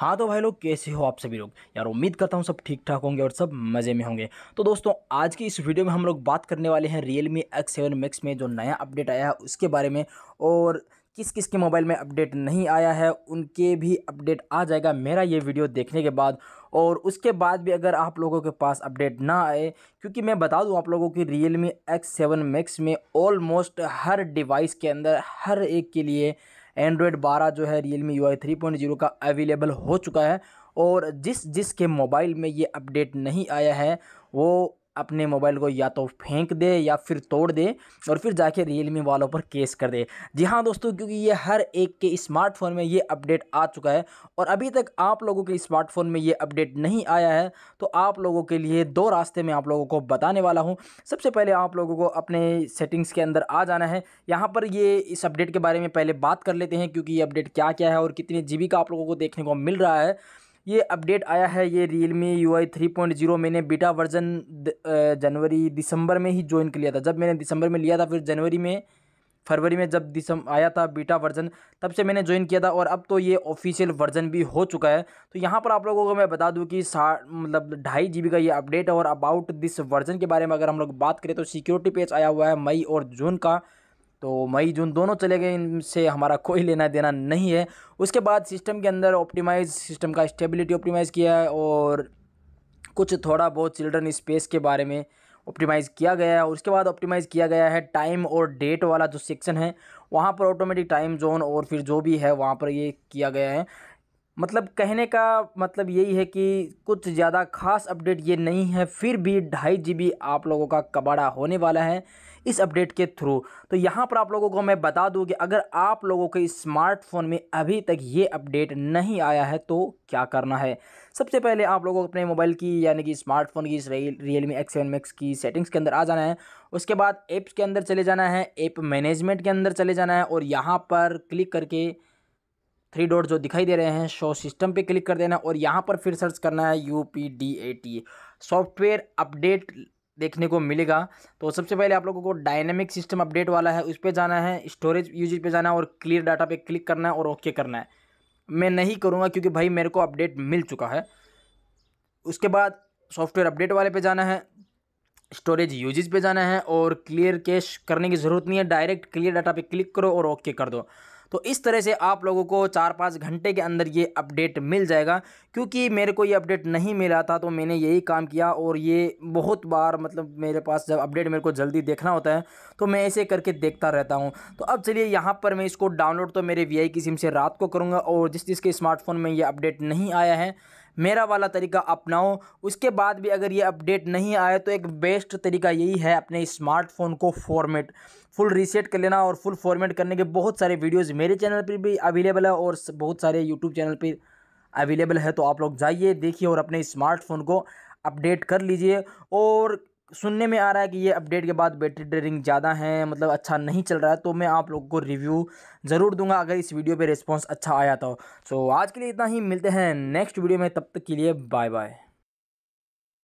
हाँ तो भाई लोग कैसे हो आप सभी लोग यार उम्मीद करता हूँ सब ठीक ठाक होंगे और सब मज़े में होंगे तो दोस्तों आज की इस वीडियो में हम लोग बात करने वाले हैं Realme X seven Max में जो नया अपडेट आया है उसके बारे में और किस किस के मोबाइल में अपडेट नहीं आया है उनके भी अपडेट आ जाएगा मेरा ये वीडियो देखने के बाद और उसके बाद भी अगर आप लोगों के पास अपडेट ना आए क्योंकि मैं बता दूं आप लोगों की Realme X seven Max में ऑलमोस्ट हर डिवाइस के अंदर हर एक के लिए एंड्रॉयड बारह जो है Realme U I three point zero का अवेलेबल हो चुका है और जिस जिस के मोबाइल में ये अपडेट नहीं आया है वो अपने मोबाइल को या तो फेंक दे या फिर तोड़ दे और फिर जाके रियलमी वालों पर केस कर दे जी हाँ दोस्तों क्योंकि ये हर एक के स्मार्टफ़ोन में ये अपडेट आ चुका है और अभी तक आप लोगों के स्मार्टफ़ोन में ये अपडेट नहीं आया है तो आप लोगों के लिए दो रास्ते में आप लोगों को बताने वाला हूँ सबसे पहले आप लोगों को अपने सेटिंग्स के अंदर आ जाना है यहाँ पर ये इस अपडेट के बारे में पहले बात कर लेते हैं क्योंकि ये अपडेट क्या क्या है और कितने जी का आप लोगों को देखने को मिल रहा है ये अपडेट आया है ये Realme U I three point zero मैंने बीटा वर्जन जनवरी दिसंबर में ही ज्वाइन किया था जब मैंने दिसंबर में लिया था फिर जनवरी में फरवरी में जब दिसम आया था बीटा वर्जन तब से मैंने ज्वाइन किया था और अब तो ये ऑफिशियल वर्जन भी हो चुका है तो यहाँ पर आप लोगों को मैं बता दूँ कि सा मतलब ढाई जी का ये अपडेट है और अबाउट दिस वर्जन के बारे में अगर हम लोग बात करें तो सिक्योरिटी पेज आया हुआ है मई और जून का तो मई जून दोनों चले गए इनसे हमारा कोई लेना देना नहीं है उसके बाद सिस्टम के अंदर ऑप्टिमाइज सिस्टम का स्टेबिलिटी ऑप्टिमाइज़ किया है और कुछ थोड़ा बहुत चिल्ड्रन स्पेस के बारे में ऑप्टिमाइज़ किया गया है उसके बाद ऑप्टिमाइज़ किया गया है टाइम और डेट वाला जो सेक्शन है वहाँ पर ऑटोमेटिक टाइम जोन और फिर जो भी है वहाँ पर ये किया गया है मतलब कहने का मतलब यही है कि कुछ ज़्यादा खास अपडेट ये नहीं है फिर भी ढाई जी आप लोगों का कबाड़ा होने वाला है इस अपडेट के थ्रू तो यहाँ पर आप लोगों को मैं बता दूँ कि अगर आप लोगों के स्मार्टफोन में अभी तक ये अपडेट नहीं आया है तो क्या करना है सबसे पहले आप लोगों को अपने मोबाइल की यानी कि स्मार्टफोन की इस Realme X seven Max की सेटिंग्स के अंदर आ जाना है उसके बाद ऐप्स के अंदर चले जाना है ऐप मैनेजमेंट के अंदर चले जाना है और यहाँ पर क्लिक करके थ्री डॉट जो दिखाई दे रहे हैं शो सिस्टम पे क्लिक कर देना और यहाँ पर फिर सर्च करना है U P D A T software update देखने को मिलेगा तो सबसे पहले आप लोगों को डायनेमिक सिस्टम अपडेट वाला है उस पर जाना है स्टोरेज यूज पे जाना है और क्लियर डाटा पे क्लिक करना है और ओके करना है मैं नहीं करूँगा क्योंकि भाई मेरे को अपडेट मिल चुका है उसके बाद सॉफ्टवेयर अपडेट वाले पे जाना है स्टोरेज यूजेज पे जाना है और क्लियर कैश करने की ज़रूरत नहीं है डायरेक्ट क्लियर डाटा पे क्लिक करो और ओके कर दो तो इस तरह से आप लोगों को चार पाँच घंटे के अंदर ये अपडेट मिल जाएगा क्योंकि मेरे को ये अपडेट नहीं मिला था तो मैंने यही काम किया और ये बहुत बार मतलब मेरे पास जब अपडेट मेरे को जल्दी देखना होता है तो मैं ऐसे करके देखता रहता हूँ तो अब चलिए यहाँ पर मैं इसको डाउनलोड तो मेरे वी की सिम से रात को करूँगा और जिस जिसके स्मार्टफोन में ये अपडेट नहीं आया है मेरा वाला तरीका अपनाओ उसके बाद भी अगर ये अपडेट नहीं आए तो एक बेस्ट तरीका यही है अपने स्मार्टफोन को फॉर्मेट फुल रीसेट कर लेना और फुल फॉर्मेट करने के बहुत सारे वीडियोज़ मेरे चैनल पर भी अवेलेबल है और बहुत सारे यूट्यूब चैनल पर अवेलेबल है तो आप लोग जाइए देखिए और अपने स्मार्टफोन को अपडेट कर लीजिए और सुनने में आ रहा है कि ये अपडेट के बाद बैटरी ड्रेनिंग ज़्यादा है मतलब अच्छा नहीं चल रहा है तो मैं आप लोगों को रिव्यू ज़रूर दूंगा अगर इस वीडियो पे रिस्पांस अच्छा आया तो सो so, आज के लिए इतना ही मिलते हैं नेक्स्ट वीडियो में तब तक के लिए बाय बाय